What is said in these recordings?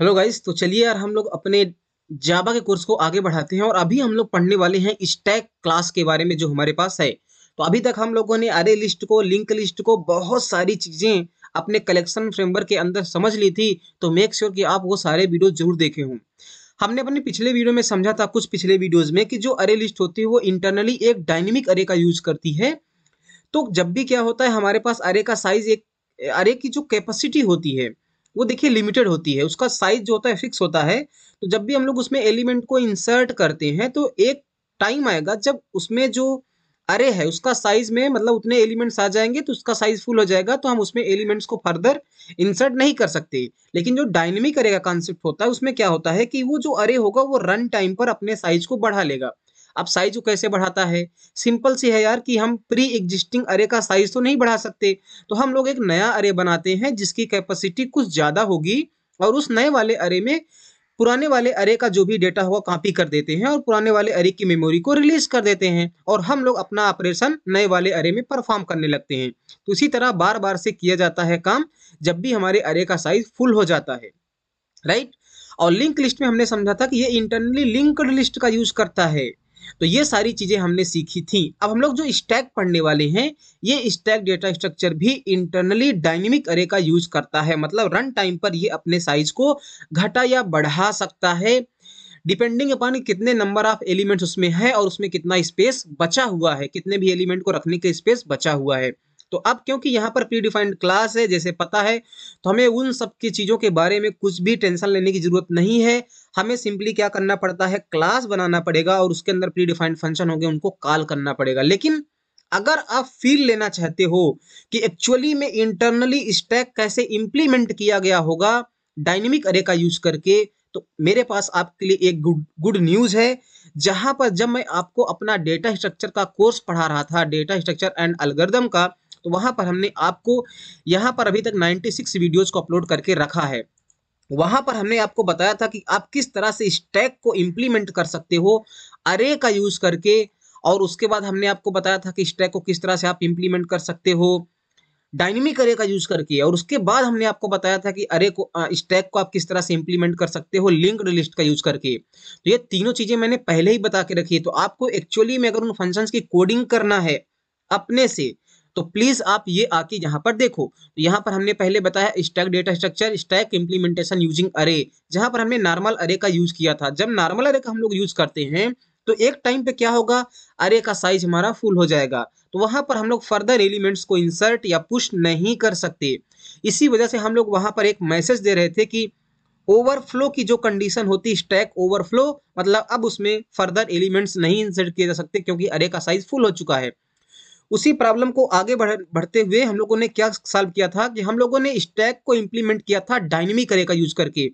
Hello guys तो चलिए यार हम लोग अपने जाबा के कोर्स को आगे बढ़ाते हैं और अभी हम लोग पढ़ने वाले हैं स्टैक क्लास के बारे में जो हमारे पास है तो अभी तक हम लोगों ने अरे लिस्ट को लिंक लिस्ट को बहुत सारी चीज़ें अपने कलेक्शन फ्रेमवर्क के अंदर समझ ली थी तो मेक श्योर sure कि आप वो सारे वीडियो जरूर देखे हों हमने अपने पिछले वीडियो में समझा था कुछ पिछले वीडियोज़ में कि जो अरे लिस्ट होती है वो इंटरनली एक डायनेमिक अरे का यूज करती है तो जब भी क्या होता है हमारे पास अरे का साइज एक अरे की जो कैपेसिटी होती है वो देखिए लिमिटेड होती है उसका साइज जो होता है फिक्स होता है तो जब भी हम लोग उसमें एलिमेंट को इंसर्ट करते हैं तो एक टाइम आएगा जब उसमें जो अरे है उसका साइज में मतलब उतने एलिमेंट्स आ जाएंगे तो उसका साइज फुल हो जाएगा तो हम उसमें एलिमेंट्स को फर्दर इंसर्ट नहीं कर सकते लेकिन जो डायनेमिक अरे का कॉन्सेप्ट होता है उसमें क्या होता है कि वो जो अरे होगा वो रन टाइम पर अपने साइज को बढ़ा लेगा अब साइज को कैसे बढ़ाता है सिंपल सी है यार कि हम प्री एग्जिस्टिंग अरे का साइज तो नहीं बढ़ा सकते तो हम लोग एक नया अरे बनाते हैं जिसकी कैपेसिटी कुछ ज़्यादा होगी और उस नए वाले अरे में पुराने वाले अरे का जो भी डेटा होगा कॉपी कर देते हैं और पुराने वाले अरे की मेमोरी को रिलीज कर देते हैं और हम लोग अपना ऑपरेशन नए वाले अरे में परफॉर्म करने लगते हैं तो इसी तरह बार बार से किया जाता है काम जब भी हमारे अरे का साइज फुल हो जाता है राइट और लिंक लिस्ट में हमने समझा था कि ये इंटरनली लिंक्ड लिस्ट का यूज करता है तो ये सारी चीज़ें हमने सीखी थी अब हम लोग जो स्टैक पढ़ने वाले हैं ये स्टैक डेटा स्ट्रक्चर भी इंटरनली डायनेमिक अरे का यूज करता है मतलब रन टाइम पर ये अपने साइज को घटा या बढ़ा सकता है डिपेंडिंग अपॉन कितने नंबर ऑफ एलिमेंट्स उसमें है और उसमें कितना स्पेस बचा हुआ है कितने भी एलिमेंट को रखने का स्पेस बचा हुआ है तो अब क्योंकि यहाँ पर प्री डिफाइंड क्लास है जैसे पता है तो हमें उन सब की चीज़ों के बारे में कुछ भी टेंशन लेने की ज़रूरत नहीं है हमें सिंपली क्या करना पड़ता है क्लास बनाना पड़ेगा और उसके अंदर प्री डिफाइंड फंक्शन होंगे उनको कॉल करना पड़ेगा लेकिन अगर आप फील लेना चाहते हो कि एक्चुअली में इंटरनली स्टैक कैसे इंप्लीमेंट किया गया होगा डायनेमिक अरे का यूज करके तो मेरे पास आपके लिए एक गुड गुड न्यूज़ है जहां पर जब मैं आपको अपना डेटा स्ट्रक्चर का कोर्स पढ़ा रहा था डेटा स्ट्रक्चर एंड अलगर्दम का तो वहां पर हमने आपको यहाँ पर अभी तक 96 वीडियोस को अपलोड करके रखा है वहां पर हमने आपको बताया था कि आप किस तरह से स्टैक को इम्प्लीमेंट कर सकते हो अरे का यूज़ करके और उसके बाद हमने आपको बताया था कि स्टैक को किस तरह से आप इम्प्लीमेंट कर सकते हो डायनेमिक अरे का यूज करके और उसके बाद हमने आपको बताया था कि अरे को स्टैक को आप किस तरह से इंप्लीमेंट कर सकते हो लिंक्ड लिस्ट का यूज करके तो ये तीनों चीजें मैंने पहले ही बता के रखी है तो आपको एक्चुअली में अगर उन फंक्शंस की कोडिंग करना है अपने से तो प्लीज़ आप ये आके यहाँ पर देखो तो यहाँ पर हमने पहले बताया stack data structure stack implementation using array जहाँ पर हमने नॉर्मल अरे का यूज़ किया था जब नॉर्मल अरे का हम लोग यूज़ करते हैं तो एक टाइम पे क्या होगा अरे का साइज हमारा फुल हो जाएगा तो वहां पर हम लोग फर्दर एलिमेंट्स को इंसर्ट या पुश नहीं कर सकते इसी वजह से हम लोग वहां पर एक मैसेज दे रहे थे कि ओवरफ्लो की जो कंडीशन होती स्टैक ओवरफ्लो मतलब अब उसमें फर्दर एलिमेंट्स नहीं इंसर्ट किए जा सकते क्योंकि अरे का साइज फुल हो चुका है उसी प्रॉब्लम को आगे बढ़ बढ़ते हुए हम लोगों ने क्या सॉल्व किया था कि हम लोगों ने स्टैक को इम्प्लीमेंट किया था डायनेमिक अरे का यूज करके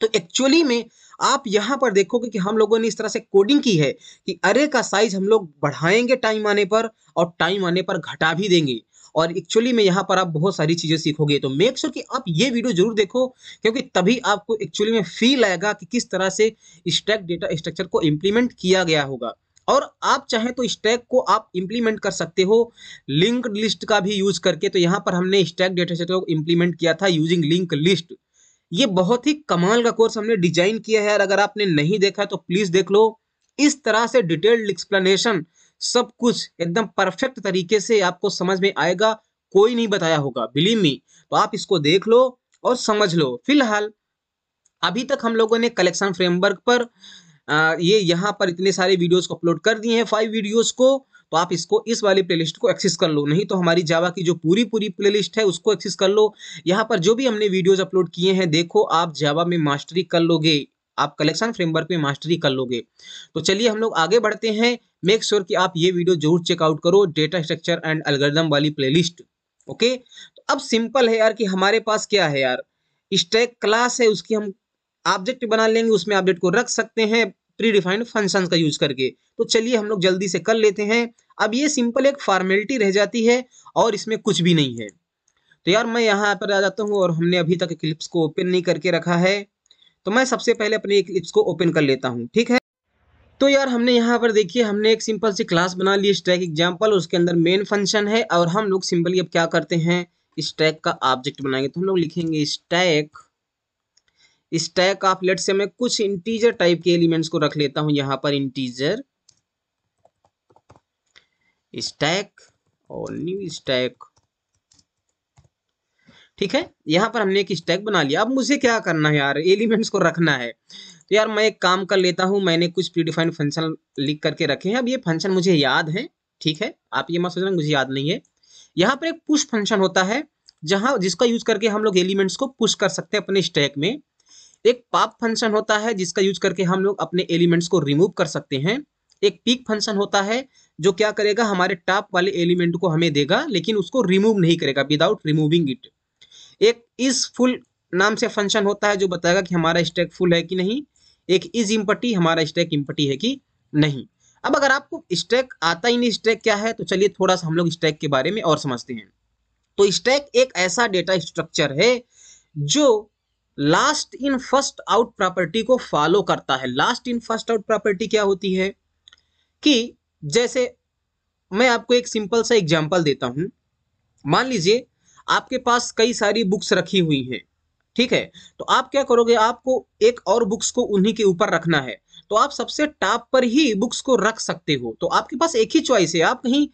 तो एक्चुअली में आप यहां पर देखोगे कि हम लोगों ने इस तरह से कोडिंग की है कि अरे का साइज हम लोग बढ़ाएंगे टाइम आने पर और टाइम आने पर घटा भी देंगे और एक्चुअली में यहाँ पर आप बहुत सारी चीज़ें सीखोगे तो मेक श्योर sure कि आप ये वीडियो जरूर देखो क्योंकि तभी आपको एक्चुअली में फील आएगा कि किस तरह से स्टैक डेटा स्ट्रक्चर को इम्प्लीमेंट किया गया होगा और आप चाहें तो स्टैक को आप इंप्लीमेंट कर सकते हो लिंक लिस्ट का भी यूज करके तो यहाँ पर हमने स्टैक डेटा सेट को इम्प्लीमेंट किया था यूजिंग लिंक लिस्ट ये बहुत ही कमाल का कोर्स हमने डिजाइन किया है और अगर आपने नहीं देखा तो प्लीज देख लो इस तरह से डिटेल्ड एक्सप्लेनेशन सब कुछ एकदम परफेक्ट तरीके से आपको समझ में आएगा कोई नहीं बताया होगा बिलीव मी तो आप इसको देख लो और समझ लो फिलहाल अभी तक हम लोगों ने कलेक्शन फ्रेमवर्क पर ये यहाँ पर इतने सारे वीडियोस को अपलोड कर दिए हैं फाइव वीडियोस को तो आप इसको इस वाली प्लेलिस्ट को एक्सेस कर लो नहीं तो हमारी जावा की जो पूरी पूरी प्लेलिस्ट है उसको एक्सेस कर लो यहाँ पर जो भी हमने वीडियोस अपलोड किए हैं देखो आप जावा में मास्टरी कर लोगे आप कलेक्शन फ्रेमवर्क में मास्टरी कर लोगे तो चलिए हम लोग आगे बढ़ते हैं मेक श्योर sure कि आप ये वीडियो जरूर चेकआउट करो डेटा स्ट्रक्चर एंड अलगर्दम वाली प्ले ओके तो अब सिंपल है यार कि हमारे पास क्या है यार स्टैक क्लास है उसकी हम ऑब्जेक्ट बना लेंगे उसमें ऑब्जेक्ट को रख सकते हैं प्रीडिफाइंड फंक्शन का यूज करके तो चलिए हम लोग जल्दी से कर लेते हैं अब ये सिंपल एक फॉर्मेलिटी रह जाती है और इसमें कुछ भी नहीं है तो यार मैं यहाँ पर आ जाता हूँ और हमने अभी तक क्लिप्स को ओपन नहीं करके रखा है तो मैं सबसे पहले अपने क्लिप्स को ओपन कर लेता हूँ ठीक है तो यार हमने यहाँ पर देखिए हमने एक सिंपल सी क्लास बना ली स्टैक एग्जाम्पल उसके अंदर मेन फंक्शन है और हम लोग सिंपली अब क्या करते हैं स्टैक का ऑब्जेक्ट बनाएंगे तो हम लोग लिखेंगे स्टैक स्टैक ऑफ लेट से मैं कुछ इंटीजर टाइप के एलिमेंट्स को रख लेता हूं यहां पर इंटीजर स्टैक और न्यू स्टैक ठीक है यहां पर हमने एक स्टैक बना लिया अब मुझे क्या करना है यार एलिमेंट्स को रखना है तो यार मैं एक काम कर लेता हूँ मैंने कुछ प्रीडिफाइंड फंक्शन लिख करके रखे हैं अब ये फंक्शन मुझे याद है ठीक है आप ये मत सोचना मुझे याद नहीं है यहाँ पर एक पुश फंक्शन होता है जहां जिसका यूज करके हम लोग एलिमेंट्स को पुश कर सकते हैं अपने स्टैक में एक पाप फंक्शन होता है जिसका यूज करके हम लोग अपने एलिमेंट्स को रिमूव कर सकते हैं एक पीक फंक्शन होता है जो क्या करेगा हमारे टॉप वाले एलिमेंट को हमें देगा लेकिन उसको रिमूव नहीं करेगा विदाउट रिमूविंग इट एक इज फुल नाम से फंक्शन होता है जो बताएगा कि हमारा स्टैक फुल है कि नहीं एक इज इम्पटी हमारा स्टैक इम्पटी है कि नहीं अब अगर आपको स्टैक आता ही नहीं स्टैक क्या है तो चलिए थोड़ा सा हम लोग स्टैक के बारे में और समझते हैं तो स्टैक एक ऐसा डेटा स्ट्रक्चर है जो last in first out property को फॉलो करता है last in first out property क्या होती है कि जैसे मैं आपको एक सिंपल सा एग्जाम्पल देता हूं मान लीजिए आपके पास कई सारी बुक्स रखी हुई हैं ठीक है तो आप क्या करोगे आपको एक और बुक्स को उन्हीं के ऊपर रखना है तो आप सबसे टॉप पर ही बुक्स को रख सकते हो तो आपके पास एक ही चॉइस है आप कहीं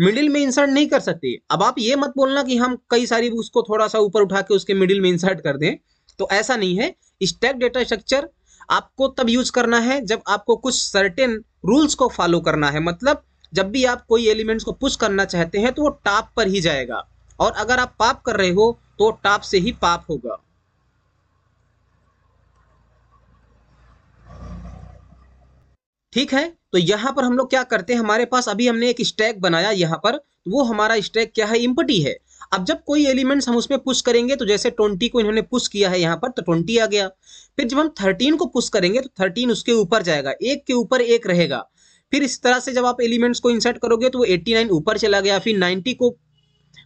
मिडिल में इंसर्ट नहीं कर सकते अब आप ये मत बोलना कि हम कई सारी बुक्स को थोड़ा सा ऊपर उठा के उसके मिडिल में इंसर्ट कर दें तो ऐसा नहीं है स्टैक डेटा स्ट्रक्चर आपको तब यूज करना है जब आपको कुछ सर्टेन रूल्स को फॉलो करना है मतलब जब भी आप कोई एलिमेंट्स को पुश करना चाहते हैं तो वो टॉप पर ही जाएगा और अगर आप पाप कर रहे हो तो टॉप से ही पाप होगा ठीक है तो यहां पर हम लोग क्या करते हैं हमारे पास अभी हमने एक स्टैक बनाया यहां पर तो वो हमारा स्टैक क्या है इम्पटी है अब जब कोई एलिमेंट्स हम उसमें पुश करेंगे तो जैसे ट्वेंटी को इन्होंने पुश किया है यहाँ पर तो ट्वेंटी आ गया फिर जब हम थर्टीन को पुश करेंगे तो थर्टीन उसके ऊपर जाएगा एक के ऊपर एक रहेगा फिर इस तरह से जब आप एलिमेंट्स को इंसर्ट करोगे तो वो एट्टी नाइन ऊपर चला गया फिर नाइन्टी को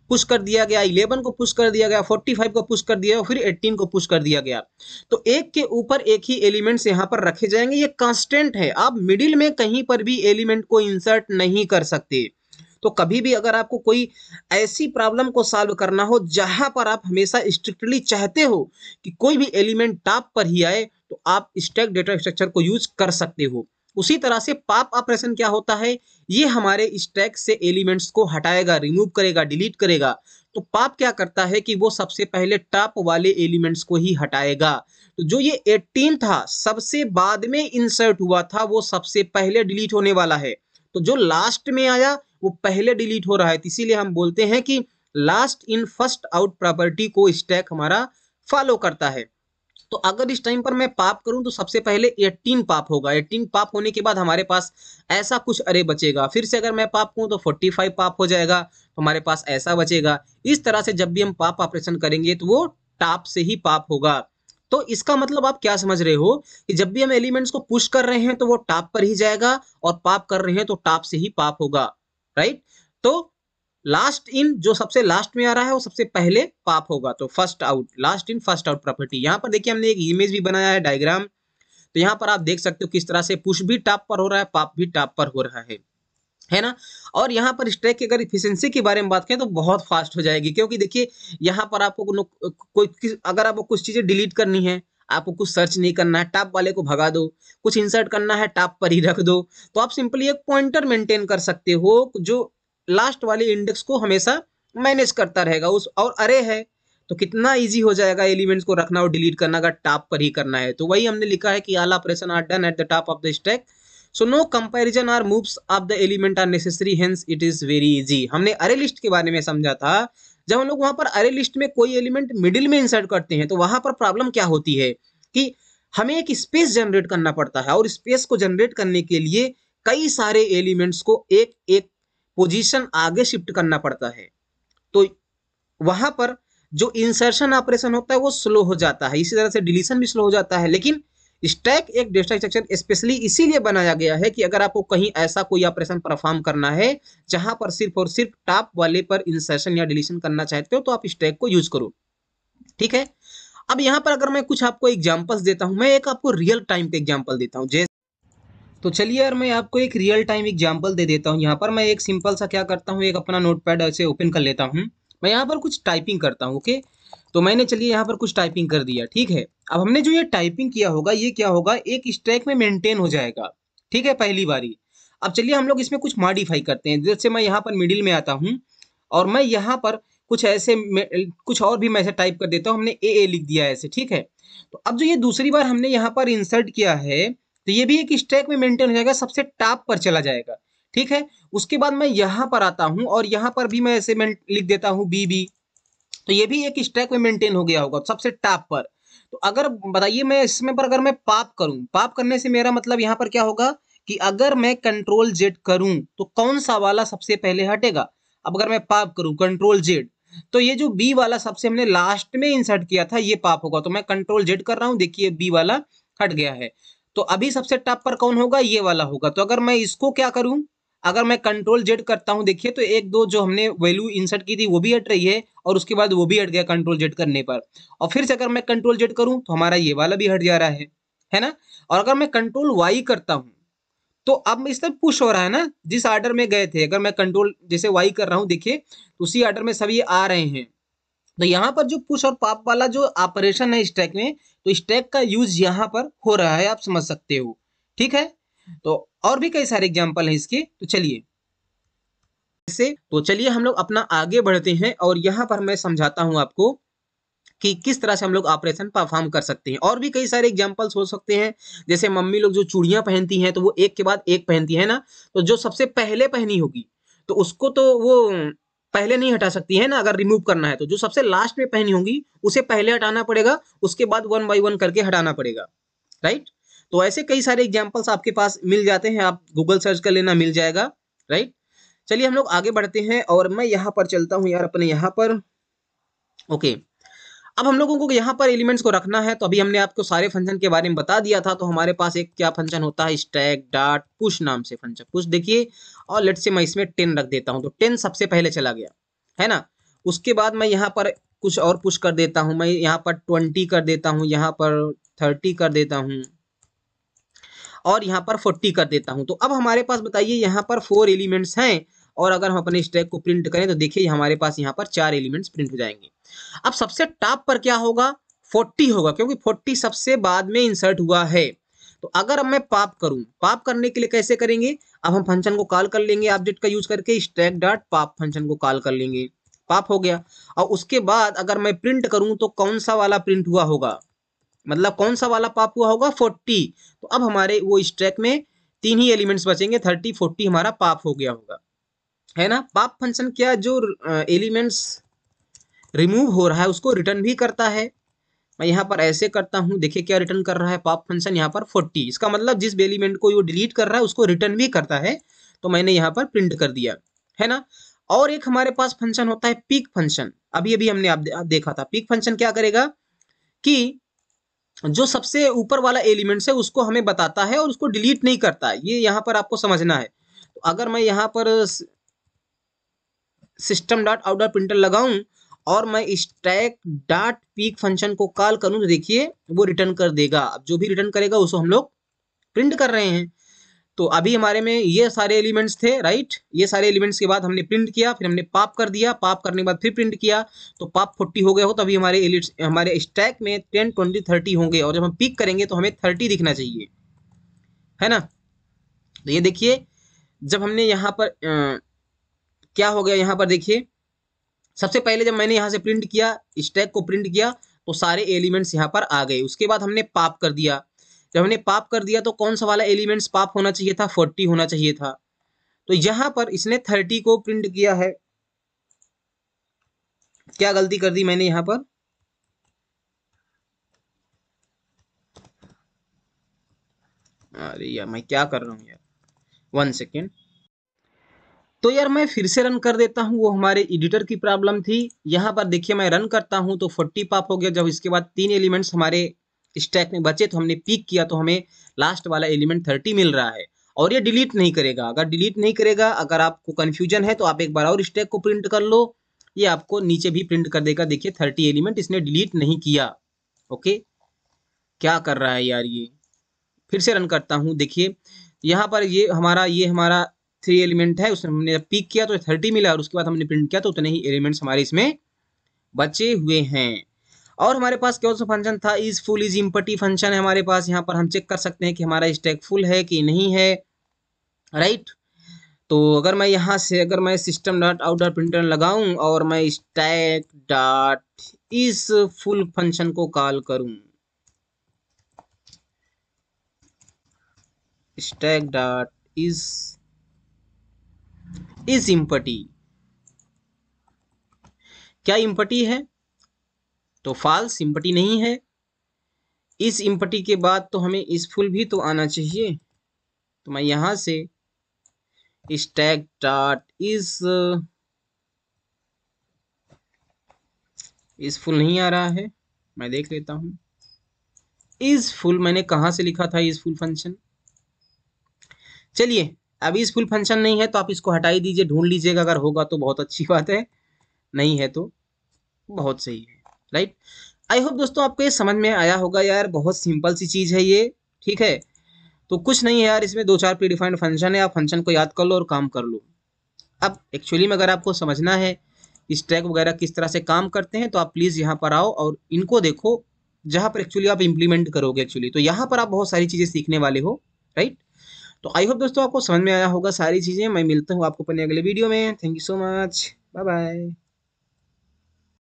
पुश कर दिया गया इलेवन को पुश कर दिया गया फोर्टी फाइव को पुश कर दिया फिर एट्टीन को पुश कर दिया गया तो एक के ऊपर एक ही एलिमेंट्स यहाँ पर रखे जाएंगे ये कांस्टेंट है आप मिडिल में कहीं पर भी एलिमेंट को इंसर्ट नहीं कर सकते तो कभी भी अगर आपको कोई ऐसी प्रॉब्लम को सॉल्व करना हो जहां पर आप हमेशा स्ट्रिक्टली चाहते हो कि कोई भी एलिमेंट टॉप पर ही आए तो आप स्टैक डेटा स्ट्रक्चर को यूज कर सकते हो उसी तरह से पाप ऑपरेशन क्या होता है ये हमारे स्टैक से एलिमेंट्स को हटाएगा रिमूव करेगा डिलीट करेगा तो पाप क्या करता है कि वो सबसे पहले टॉप वाले एलिमेंट्स को ही हटाएगा तो जो ये 18 था सबसे बाद में इंसर्ट हुआ था वो सबसे पहले डिलीट होने वाला है तो जो लास्ट में आया वो पहले डिलीट हो रहा है तो इसीलिए हम बोलते हैं कि last in first out property को स्टैक हमारा फॉलो करता है तो अगर इस टाइम पर मैं पाप करूं तो सबसे पहले 18 पाप होगा 18 पाप होने के बाद हमारे पास ऐसा कुछ अरे बचेगा फिर से अगर मैं पाप करूं तो 45 पाप हो जाएगा तो हमारे पास ऐसा बचेगा इस तरह से जब भी हम पाप ऑपरेशन करेंगे तो वो टाप से ही पाप होगा तो इसका मतलब आप क्या समझ रहे हो कि जब भी हम एलिमेंट्स को पुश कर रहे हैं तो वो टाप पर ही जाएगा और पाप कर रहे हैं तो टाप से ही पाप होगा राइट तो लास्ट इन जो सबसे लास्ट में आ रहा है वो सबसे पहले पाप होगा तो first out last in first out property यहाँ पर देखिए हमने एक इमेज भी बनाया है डायग्राम तो यहाँ पर आप देख सकते हो किस तरह से पुश भी टॉप पर हो रहा है पाप भी टॉप पर हो रहा है है ना और यहाँ पर स्ट्राइक की अगर इफिशियंसी के बारे में बात करें तो बहुत फास्ट हो जाएगी क्योंकि देखिए यहाँ पर आपको कोई अगर आपको कुछ चीज़ें डिलीट करनी है आपको कुछ सर्च नहीं करना है टॉप वाले को भगा दो कुछ इंसर्ट करना है टॉप पर ही रख दो तो आप सिंपली एक पॉइंटर मेंटेन कर सकते हो जो लास्ट वाले इंडेक्स को हमेशा मैनेज करता रहेगा उस और अरे है तो कितना इजी हो जाएगा एलिमेंट्स को रखना और डिलीट करना अगर टॉप पर ही करना है तो वही हमने लिखा है कि all operation are done at the top of the stack so no comparison or moves of the element are necessary hence it is very easy हमने अरे लिस्ट के बारे में समझा था जब हम लोग वहां पर अरे लिस्ट में कोई एलिमेंट मिडिल में इंसर्ट करते हैं तो वहां पर प्रॉब्लम क्या होती है कि हमें एक स्पेस जनरेट करना पड़ता है और स्पेस को जनरेट करने के लिए कई सारे एलिमेंट्स को एक एक पोजीशन आगे शिफ्ट करना पड़ता है तो वहां पर जो इंसर्शन ऑपरेशन होता है वो स्लो हो जाता है इसी तरह से डिलीशन भी स्लो हो जाता है लेकिन स्टैक एक डेटा स्ट्रक्चर स्पेशली इसीलिए बनाया गया है कि अगर आपको कहीं ऐसा कोई ऑपरेशन परफॉर्म करना है जहां पर सिर्फ और सिर्फ टॉप वाले पर इंसर्शन या डिलीशन करना चाहते हो तो आप स्टैक को यूज करो ठीक है अब यहां पर अगर मैं कुछ आपको एग्जाम्पल्स देता हूं मैं एक आपको रियल टाइम का एग्जाम्पल देता हूँ जैसे तो चलिए यार मैं आपको एक रियल टाइम एग्जाम्पल दे देता हूँ यहाँ पर मैं एक सिंपल सा क्या करता हूँ एक अपना नोट पैड ऐसे ओपन कर लेता हूँ मैं यहाँ पर कुछ टाइपिंग करता हूँ ओके okay? तो मैंने चलिए यहाँ पर कुछ टाइपिंग कर दिया ठीक है अब हमने जो ये टाइपिंग किया होगा ये क्या होगा एक स्ट्रैक में मेंटेन हो जाएगा ठीक है पहली बारी अब चलिए हम लोग इसमें कुछ मॉडिफाई करते हैं जैसे मैं यहाँ पर मिडिल में आता हूँ और मैं यहाँ पर कुछ ऐसे कुछ और भी मैं ऐसे टाइप कर देता हूँ हमने ए ए लिख दिया ऐसे ठीक है तो अब जो ये दूसरी बार हमने यहाँ पर इंसर्ट किया है तो ये भी एक स्ट्रैक में मेंटेन हो जाएगा सबसे टॉप पर चला जाएगा ठीक है उसके बाद मैं यहाँ पर आता हूँ और यहाँ पर भी मैं ऐसे लिख देता हूँ बी बी तो ये भी एक स्टैक में मेंटेन हो गया होगा सबसे टॉप पर तो अगर बताइए मैं इसमें पर अगर मैं पाप करूं पाप करने से मेरा मतलब यहां पर क्या होगा कि अगर मैं कंट्रोल जेड करूं तो कौन सा वाला सबसे पहले हटेगा अब अगर मैं पाप करूं कंट्रोल जेड तो ये जो बी वाला सबसे हमने लास्ट में इंसर्ट किया था ये पाप होगा तो मैं कंट्रोल जेड कर रहा हूं देखिए बी वाला हट गया है तो अभी सबसे टॉप पर कौन होगा ये वाला होगा तो अगर मैं इसको क्या करूं अगर मैं कंट्रोल जेड करता हूं देखिए तो एक दो जो हमने वैल्यू इंसर्ट की थी वो भी हट रही है और उसके बाद वो भी हट गया कंट्रोल जेड करने पर और फिर से अगर मैं कंट्रोल जेड करूं तो हमारा ये वाला भी हट जा रहा है है ना और अगर मैं कंट्रोल वाई करता हूं तो अब इस तरह पुश हो रहा है ना जिस आर्डर में गए थे अगर मैं कंट्रोल जैसे वाई कर रहा हूँ देखिए तो उसी आर्डर में सभी आ रहे हैं तो यहाँ पर जो पुश और पाप वाला जो ऑपरेशन है स्टैक में तो स्टैक का यूज यहाँ पर हो रहा है आप समझ सकते हो ठीक है तो और भी कई सारे एग्जाम्पल हैं इसके तो चलिए इससे तो चलिए हम लोग अपना आगे बढ़ते हैं और यहाँ पर मैं समझाता हूँ आपको कि किस तरह से हम लोग ऑपरेशन परफॉर्म कर सकते हैं और भी कई सारे एग्जाम्पल्स हो सकते हैं जैसे मम्मी लोग जो चूड़ियाँ पहनती हैं तो वो एक के बाद एक पहनती है ना तो जो सबसे पहले पहनी होगी तो उसको तो वो पहले नहीं हटा सकती है ना अगर रिमूव करना है तो जो सबसे लास्ट में पहनी होगी उसे पहले हटाना पड़ेगा उसके बाद वन बाई वन करके हटाना पड़ेगा राइट तो ऐसे कई सारे एग्जाम्पल्स आपके पास मिल जाते हैं आप गूगल सर्च कर लेना मिल जाएगा राइट चलिए हम लोग आगे बढ़ते हैं और मैं यहाँ पर चलता हूँ यार अपने यहाँ पर ओके अब हम लोगों को यहाँ पर एलिमेंट्स को रखना है तो अभी हमने आपको सारे फंक्शन के बारे में बता दिया था तो हमारे पास एक क्या फंक्शन होता है स्टैक डाट पुश नाम से फंक्शन पुश देखिए और लेट से मैं इसमें टेन रख देता हूँ तो टेन सबसे पहले चला गया है ना उसके बाद मैं यहाँ पर कुछ और पुश कर देता हूँ मैं यहाँ पर ट्वेंटी कर देता हूँ यहाँ पर थर्टी कर देता हूँ और यहाँ पर फोर्टी कर देता हूँ तो अब हमारे पास बताइए यहाँ पर फोर एलिमेंट्स हैं और अगर हम अपने स्टैक को प्रिंट करें तो देखिए हमारे पास यहाँ पर चार एलिमेंट्स प्रिंट हो जाएंगे अब सबसे टॉप पर क्या होगा फोर्टी होगा क्योंकि फोर्टी सबसे बाद में इंसर्ट हुआ है तो अगर अब मैं पाप करूं पाप करने के लिए कैसे करेंगे अब हम फंक्शन को कॉल कर लेंगे ऑब्जेक्ट का यूज करके स्टैक डॉट पाप फंक्शन को कॉल कर लेंगे पाप हो गया और उसके बाद अगर मैं प्रिंट करूं तो कौन सा वाला प्रिंट हुआ होगा मतलब कौन सा वाला पाप हुआ होगा फोर्टी तो अब हमारे वो इस ट्रैक में तीन ही एलिमेंट्स बचेंगे थर्टी फोर्टी हमारा पाप हो गया होगा है ना पाप फंक्शन क्या जो एलिमेंट्स रिमूव हो रहा है उसको रिटर्न भी करता है मैं यहाँ पर ऐसे करता हूँ देखिए क्या रिटर्न कर रहा है पाप फंक्शन यहाँ पर फोर्टी इसका मतलब जिस एलिमेंट को ये डिलीट कर रहा है उसको रिटर्न भी करता है तो मैंने यहाँ पर प्रिंट कर दिया है ना और एक हमारे पास फंक्शन होता है पीक फंक्शन अभी अभी हमने आप देखा था पीक फंक्शन क्या करेगा कि जो सबसे ऊपर वाला एलिमेंट है उसको हमें बताता है और उसको डिलीट नहीं करता ये यहाँ पर आपको समझना है तो अगर मैं यहाँ पर system dot out dot println लगाऊं और मैं स्टैक डॉट पीक फंक्शन को कॉल करूं तो देखिए वो रिटर्न कर देगा अब जो भी रिटर्न करेगा उसको हम लोग प्रिंट कर रहे हैं तो अभी हमारे में ये सारे एलिमेंट्स थे राइट ये सारे एलिमेंट्स के बाद हमने प्रिंट किया फिर हमने पाप कर दिया पाप करने के बाद फिर प्रिंट किया तो पाप फोर्टी हो गए हो अभी हमारे हमारे स्टैक में टेन ट्वेंटी थर्टी होंगे और जब हम पिक करेंगे तो हमें थर्टी दिखना चाहिए है ना तो ये देखिए जब हमने यहाँ पर आ, क्या हो गया यहाँ पर देखिए सबसे पहले जब मैंने यहाँ से प्रिंट किया स्टैक को प्रिंट किया तो सारे एलिमेंट्स यहाँ पर आ गए उसके बाद हमने पाप कर दिया जब हमने पाप कर दिया तो कौन सा वाला एलिमेंट्स पाप होना चाहिए था फोर्टी होना चाहिए था तो यहां पर इसने थर्टी को प्रिंट किया है क्या गलती कर दी मैंने यहां पर अरे यार मैं क्या कर रहा हूँ यार वन सेकेंड तो यार मैं फिर से रन कर देता हूं वो हमारे एडिटर की प्रॉब्लम थी यहां पर देखिए मैं रन करता हूं तो फोर्टी पाप हो गया जब इसके बाद तीन एलिमेंट्स हमारे स्टैक में बचे तो हमने पिक किया तो हमें लास्ट वाला एलिमेंट थर्टी मिल रहा है और ये डिलीट नहीं करेगा अगर डिलीट नहीं करेगा अगर आपको कन्फ्यूजन है तो आप एक बार और स्टैक को प्रिंट कर लो ये आपको नीचे भी प्रिंट कर देगा देखिए थर्टी एलिमेंट इसने डिलीट नहीं किया ओके क्या कर रहा है यार ये फिर से रन करता हूँ देखिए यहाँ पर ये हमारा ये हमारा थ्री एलिमेंट है उसमें हमने पिक किया तो थर्टी मिला और उसके बाद हमने प्रिंट किया तो उतने ही एलिमेंट्स हमारे इसमें बचे हुए हैं और हमारे पास कौन सा फंक्शन था is full is empty function है हमारे पास यहाँ पर हम चेक कर सकते हैं कि हमारा स्टैक फुल है कि नहीं है राइट तो अगर मैं यहाँ से अगर मैं system dot out dot println लगाऊँ और मैं stack dot is full function को कॉल करूँ stack dot is is empty क्या इम्पटी है तो फाल्स इम्पटी नहीं है इस इम्पटी के बाद तो हमें इस फुल भी तो आना चाहिए तो मैं यहाँ से इस टैग डॉट इस इस फुल नहीं आ रहा है मैं देख लेता हूँ इस फुल मैंने कहाँ से लिखा था इस फुल फंक्शन चलिए अभी इस फुल फंक्शन नहीं है तो आप इसको हटाई दीजिए ढूंढ लीजिएगा अगर होगा तो बहुत अच्छी बात है नहीं है तो बहुत सही है राइट आई होप दोस्तों आपको ये समझ में आया होगा यार बहुत सिंपल सी चीज़ है ये ठीक है तो कुछ नहीं है यार इसमें दो चार प्रीडिफाइंड डिफाइंड फंक्शन है आप फंक्शन को याद कर लो और काम कर लो अब एक्चुअली में अगर आपको समझना है इस ट्रैक वगैरह किस तरह से काम करते हैं तो आप प्लीज़ यहाँ पर आओ और इनको देखो जहाँ पर एक्चुअली आप इम्प्लीमेंट करोगे एक्चुअली तो यहाँ पर आप बहुत सारी चीज़ें सीखने वाले हो राइट तो आई होप दोस्तों आपको समझ में आया होगा सारी चीज़ें मैं मिलता हूँ आपको अपने अगले वीडियो में thank you so much bye bye